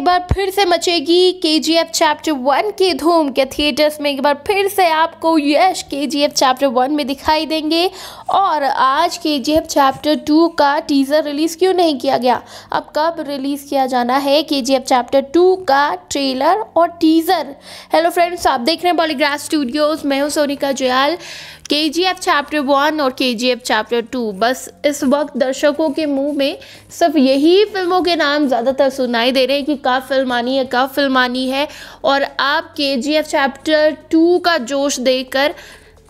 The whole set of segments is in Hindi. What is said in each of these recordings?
एक बार फिर से मचेगी के जी एफ चैप्टर वन की धूम के थिएटर्स में एक बार फिर से आपको यश के जी एफ चैप्टर वन में दिखाई देंगे और आज K G F chapter two का टीज़र रिलीज़ क्यों नहीं किया गया अब कब रिलीज़ किया जाना है K G F chapter two का ट्रेलर और टीज़र हेलो फ्रेंड्स आप देख रहे हैं बॉलीग्राफ स्टूडियोज़ मैं हूँ सोनिका जयाल के जी एफ चैप्टर वन और के जी एफ चैप्टर टू बस इस वक्त दर्शकों के मुंह में सिर्फ यही फिल्मों के नाम ज़्यादातर सुनाई दे रहे हैं कि का फिल्मानी है कब फिल्मानी है और आप के जी एफ चैप्टर टू का जोश देकर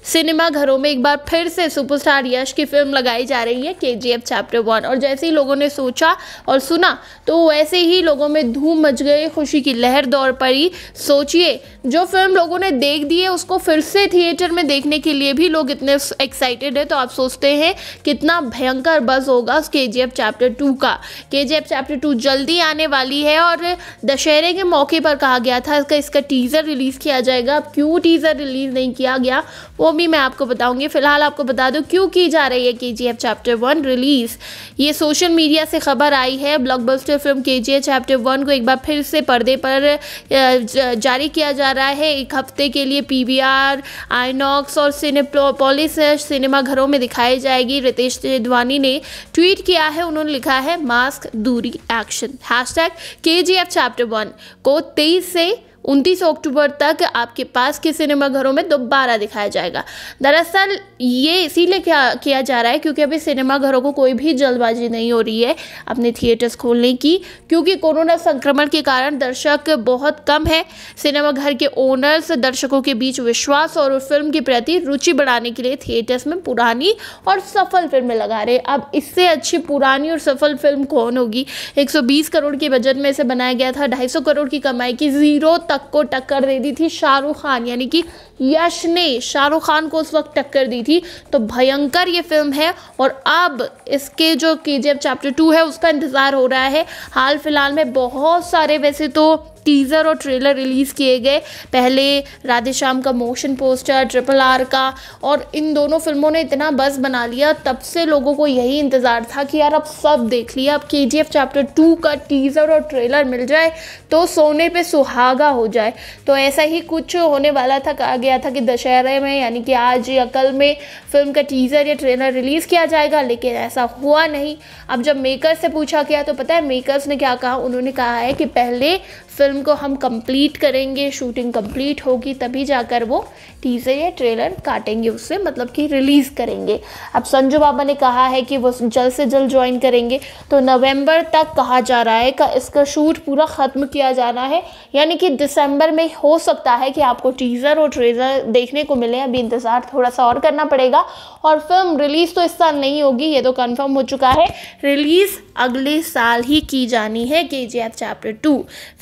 सिनेमा घरों में एक बार फिर से सुपरस्टार यश की फिल्म लगाई जा रही है K G F chapter one और जैसे ही लोगों ने सोचा और सुना तो वैसे ही लोगों में धूम मच गई खुशी की लहर दौड़ पड़ी सोचिए जो फिल्म लोगों ने देख दी है उसको फिर से थिएटर में देखने के लिए भी लोग इतने एक्साइटेड है तो आप सोचते हैं कितना भयंकर बस होगा उस के जी एफ चैप्टर टू का के जी एफ चैप्टर टू जल्दी आने वाली है और दशहरे के मौके पर कहा गया था इसका इसका टीज़र रिलीज़ किया जाएगा अब क्यों टीज़र रिलीज़ नहीं किया गया वो भी मैं आपको बताऊंगी फिलहाल आपको बता दूं क्यों की जा रही है K G chapter one release ये सोशल मीडिया से खबर आई है ब्लॉकबस्टर फिल्म के जी चैप्टर वन को एक बार फिर से पर्दे पर जारी किया जा रहा है एक हफ्ते के लिए पी वी आर आइनॉक्स और सिनेपोलिस सिनेमा घरों में दिखाई जाएगी रितेश तेजवानी ने ट्वीट किया है उन्होंने लिखा है मास्क दूरी action hashtag K chapter one को तेईस से उनतीस अक्टूबर तक आपके पास के सिनेमाघरों में दोबारा दिखाया जाएगा दरअसल ये इसीलिए क्या किया जा रहा है क्योंकि अभी सिनेमाघरों को कोई भी जल्दबाजी नहीं हो रही है अपने थिएटर्स खोलने की क्योंकि कोरोना संक्रमण के कारण दर्शक बहुत कम है सिनेमाघर के ओनर्स दर्शकों के बीच विश्वास और फिल्म के प्रति रुचि बढ़ाने के लिए थिएटर्स में पुरानी और सफल फिल्में लगा रहे अब इससे अच्छी पुरानी और सफल फिल्म कौन होगी एक करोड़ के बजट में इसे बनाया गया था ढाई करोड़ की कमाई की जीरो तक को टक्कर दे दी थी शाहरुख खान यानी कि यश ने शाहरुख खान को उस वक्त टक्कर दी थी तो भयंकर ये फिल्म है और अब इसके जो के चैप्टर टू है उसका इंतज़ार हो रहा है हाल फिलहाल में बहुत सारे वैसे तो टीज़र और ट्रेलर रिलीज़ किए गए पहले राधे श्याम का मोशन पोस्टर ट्रिपल आर का और इन दोनों फिल्मों ने इतना बस बना लिया तब से लोगों को यही इंतज़ार था कि यार अब सब देख लिया अब के चैप्टर टू का टीज़र और ट्रेलर मिल जाए तो सोने पे सुहागा हो जाए तो ऐसा ही कुछ होने वाला था कहा गया था कि दशहरे में यानी कि आज या कल में फिल्म का टीज़र या ट्रेलर रिलीज़ किया जाएगा लेकिन ऐसा हुआ नहीं अब जब मेकर्स से पूछा गया तो पता है मेकर्स ने क्या कहा उन्होंने कहा है कि पहले फिल्म को हम कंप्लीट करेंगे शूटिंग कंप्लीट होगी तभी जाकर वो टीज़र या ट्रेलर काटेंगे उससे मतलब कि रिलीज़ करेंगे अब संजू बाबा ने कहा है कि वो जल्द से जल्द ज्वाइन करेंगे तो नवंबर तक कहा जा रहा है का इसका शूट पूरा ख़त्म किया जाना है यानी कि दिसंबर में हो सकता है कि आपको टीज़र और ट्रेलर देखने को मिले अभी इंतज़ार थोड़ा सा और करना पड़ेगा और फिल्म रिलीज़ तो इस साल नहीं होगी ये तो कन्फर्म हो चुका है रिलीज़ अगले साल ही की जानी है K G F chapter to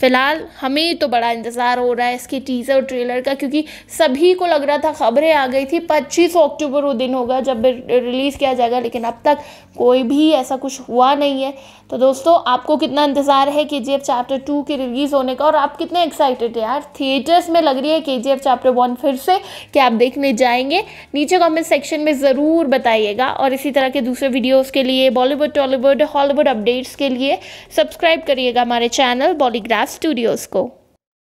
फिलहाल हमें तो बड़ा इंतज़ार हो रहा है इसके टीज़र ट्रेलर का क्योंकि सभी को लग रहा था खबरें आ गई थी पच्चीस अक्टूबर वो दिन होगा जब रिलीज़ किया जाएगा लेकिन अब तक कोई भी ऐसा कुछ हुआ नहीं है तो दोस्तों आपको कितना इंतज़ार है K G F chapter two के रिलीज़ होने का और आप कितने एक्साइटेड हैं यार थिएटर्स में लग रही है K G F chapter one फिर से कि आप देखने जाएंगे नीचे कमेंट सेक्शन में ज़रूर बताइएगा और इसी तरह के दूसरे वीडियोज़ के लिए बॉलीवुड टॉलीवुड हॉलीवुड अपडेट्स के लिए सब्सक्राइब करिएगा हमारे चैनल बॉलीग्राफ स्टूडियोज़ को